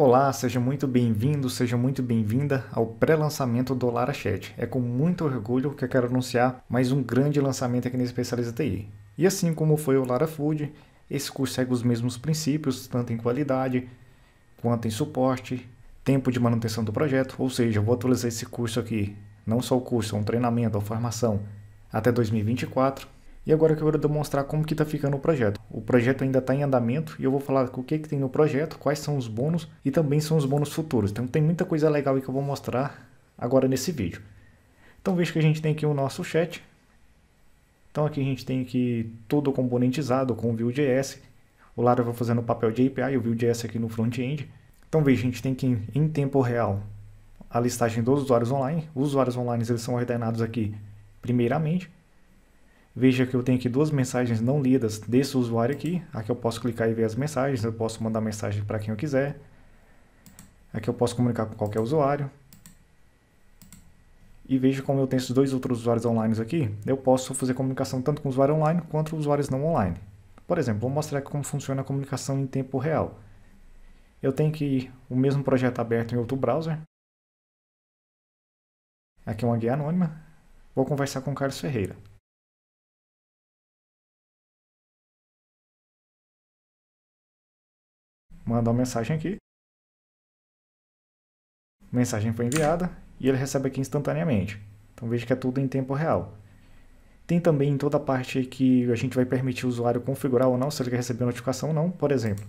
Olá, seja muito bem-vindo, seja muito bem-vinda ao pré-lançamento do Lara Chat. É com muito orgulho que eu quero anunciar mais um grande lançamento aqui na Especializa TI. E assim como foi o Lara Food, esse curso segue os mesmos princípios, tanto em qualidade quanto em suporte, tempo de manutenção do projeto, ou seja, eu vou atualizar esse curso aqui, não só o curso, é um treinamento, uma formação, até 2024 e agora que eu quero demonstrar como que está ficando o projeto. O projeto ainda está em andamento e eu vou falar o que, que tem no projeto, quais são os bônus e também são os bônus futuros. Então tem muita coisa legal aí que eu vou mostrar agora nesse vídeo. Então veja que a gente tem aqui o nosso chat. Então aqui a gente tem aqui todo componentizado com o Vue.js. O vai fazendo o papel de API e o Vue.js aqui no front-end. Então veja, a gente tem aqui em tempo real a listagem dos usuários online. Os usuários online eles são ordenados aqui primeiramente. Veja que eu tenho aqui duas mensagens não lidas desse usuário aqui. Aqui eu posso clicar e ver as mensagens, eu posso mandar mensagem para quem eu quiser. Aqui eu posso comunicar com qualquer usuário. E veja como eu tenho esses dois outros usuários online aqui, eu posso fazer comunicação tanto com o usuário online quanto usuários não online. Por exemplo, vou mostrar como funciona a comunicação em tempo real. Eu tenho aqui o mesmo projeto aberto em outro browser. Aqui é uma guia anônima. Vou conversar com o Carlos Ferreira. Mandar uma mensagem aqui. Mensagem foi enviada e ele recebe aqui instantaneamente. Então veja que é tudo em tempo real. Tem também em toda a parte que a gente vai permitir o usuário configurar ou não, se ele quer receber notificação ou não. Por exemplo,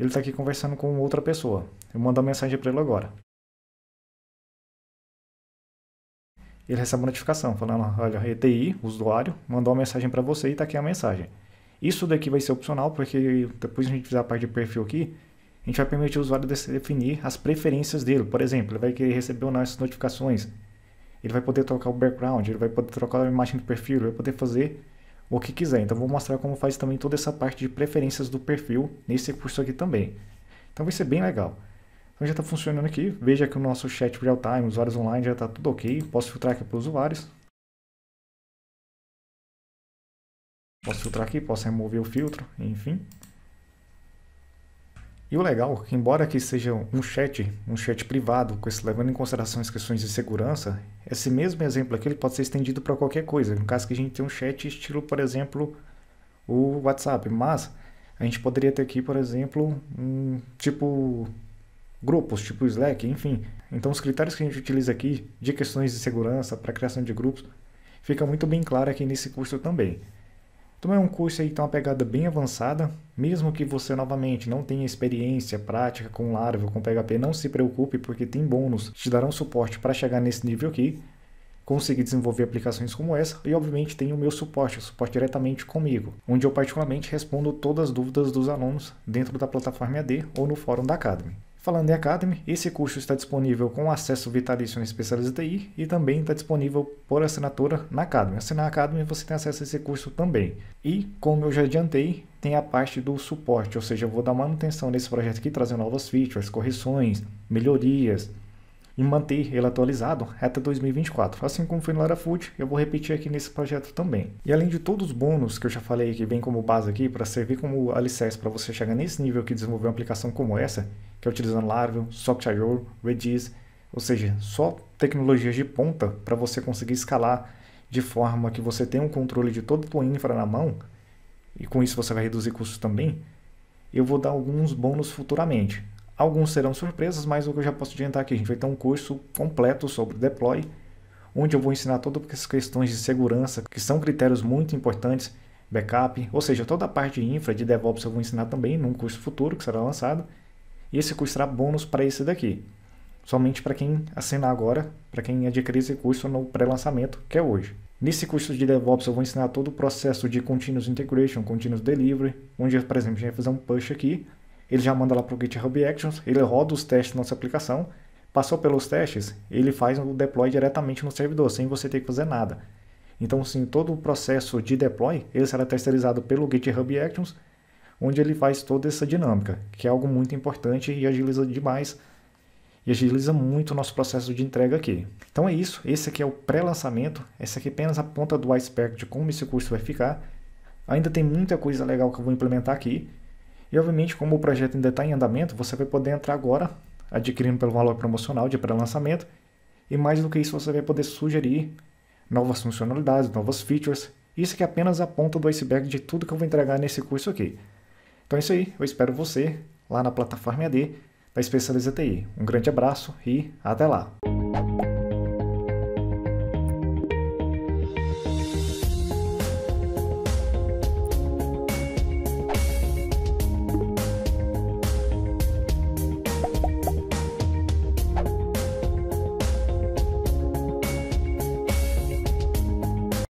ele está aqui conversando com outra pessoa. Eu mando uma mensagem para ele agora. Ele recebe uma notificação falando, olha, ETI, é usuário, mandou uma mensagem para você e está aqui a mensagem. Isso daqui vai ser opcional, porque depois a gente fizer a parte de perfil aqui, a gente vai permitir o usuário definir as preferências dele. Por exemplo, ele vai querer receber ou não essas notificações. Ele vai poder trocar o background, ele vai poder trocar a imagem do perfil, ele vai poder fazer o que quiser. Então, vou mostrar como faz também toda essa parte de preferências do perfil nesse curso aqui também. Então, vai ser bem legal. Então, já está funcionando aqui. Veja que o nosso chat real-time, usuários online, já está tudo ok. Posso filtrar aqui para os usuários. Posso filtrar aqui, posso remover o filtro, enfim. E o legal, que embora aqui seja um chat, um chat privado, com esse, levando em consideração as questões de segurança, esse mesmo exemplo aqui ele pode ser estendido para qualquer coisa. No caso que a gente tem um chat estilo, por exemplo, o WhatsApp, mas a gente poderia ter aqui, por exemplo, um tipo grupos, tipo Slack, enfim. Então os critérios que a gente utiliza aqui de questões de segurança para criação de grupos fica muito bem claro aqui nesse curso também. Então é um curso aí que tem tá uma pegada bem avançada, mesmo que você novamente não tenha experiência prática com Laravel, com PHP, não se preocupe porque tem bônus, te darão suporte para chegar nesse nível aqui, conseguir desenvolver aplicações como essa e obviamente tem o meu suporte, o suporte diretamente comigo, onde eu particularmente respondo todas as dúvidas dos alunos dentro da plataforma AD ou no fórum da Academy. Falando em Academy, esse curso está disponível com acesso vitalício no especialista TI e também está disponível por assinatura na Academy. Assinar a Academy você tem acesso a esse curso também. E, como eu já adiantei, tem a parte do suporte, ou seja, eu vou dar manutenção nesse projeto aqui, trazer novas features, correções, melhorias, e manter ele atualizado até 2024. Assim como foi no Lara Food, eu vou repetir aqui nesse projeto também. E além de todos os bônus que eu já falei que vem como base aqui para servir como alicerce para você chegar nesse nível que desenvolver uma aplicação como essa, que é utilizando Laravel, Soft.io, Redis, ou seja, só tecnologias de ponta para você conseguir escalar de forma que você tenha um controle de toda a tua infra na mão, e com isso você vai reduzir custos também, eu vou dar alguns bônus futuramente. Alguns serão surpresas, mas o que eu já posso adiantar aqui, a gente vai ter um curso completo sobre deploy, onde eu vou ensinar todas as questões de segurança, que são critérios muito importantes, backup, ou seja, toda a parte de infra de DevOps eu vou ensinar também num curso futuro que será lançado. E esse curso será bônus para esse daqui. Somente para quem assinar agora, para quem adquirir esse curso no pré-lançamento, que é hoje. Nesse curso de DevOps eu vou ensinar todo o processo de Continuous Integration, Continuous Delivery, onde, por exemplo, a gente vai fazer um push aqui, ele já manda lá para o GitHub Actions, ele roda os testes da nossa aplicação, passou pelos testes, ele faz o deploy diretamente no servidor, sem você ter que fazer nada. Então, sim, todo o processo de deploy, ele será terceirizado pelo GitHub Actions, onde ele faz toda essa dinâmica, que é algo muito importante e agiliza demais e agiliza muito o nosso processo de entrega aqui. Então é isso, esse aqui é o pré-lançamento, essa aqui é apenas a ponta do iceberg de como esse curso vai ficar. Ainda tem muita coisa legal que eu vou implementar aqui, e obviamente, como o projeto ainda está em andamento, você vai poder entrar agora, adquirindo pelo valor promocional de pré-lançamento, e mais do que isso, você vai poder sugerir novas funcionalidades, novas features. Isso que é apenas a ponta do iceberg de tudo que eu vou entregar nesse curso aqui. Então é isso aí, eu espero você lá na plataforma AD da Especializa TI. Um grande abraço e até lá!